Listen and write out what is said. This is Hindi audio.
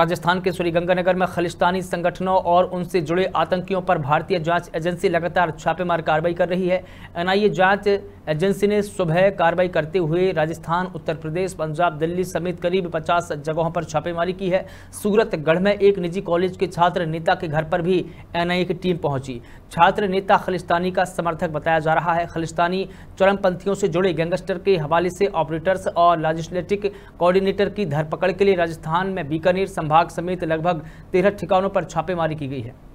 राजस्थान के श्रीगंगानगर में खलिस्तानी संगठनों और उनसे जुड़े आतंकियों पर भारतीय जांच एजेंसी लगातार छापेमार कार्रवाई कर रही है एनआईए जांच एजेंसी ने सुबह कार्रवाई करते हुए राजस्थान उत्तर प्रदेश पंजाब दिल्ली समेत करीब 50 जगहों पर छापेमारी की है सूरतगढ़ में एक निजी कॉलेज के छात्र नेता के घर पर भी एनआईए की टीम पहुंची छात्र नेता खलिस्तानी का समर्थक बताया जा रहा है खलिस्तानी चरमपंथियों से जुड़े गैंगस्टर के हवाले से ऑपरेटर्स और लाजिस्लेटिक कोऑर्डिनेटर की धरपकड़ के लिए राजस्थान में बीकानेर संभाग समेत लगभग तेरह ठिकानों पर छापेमारी की गई है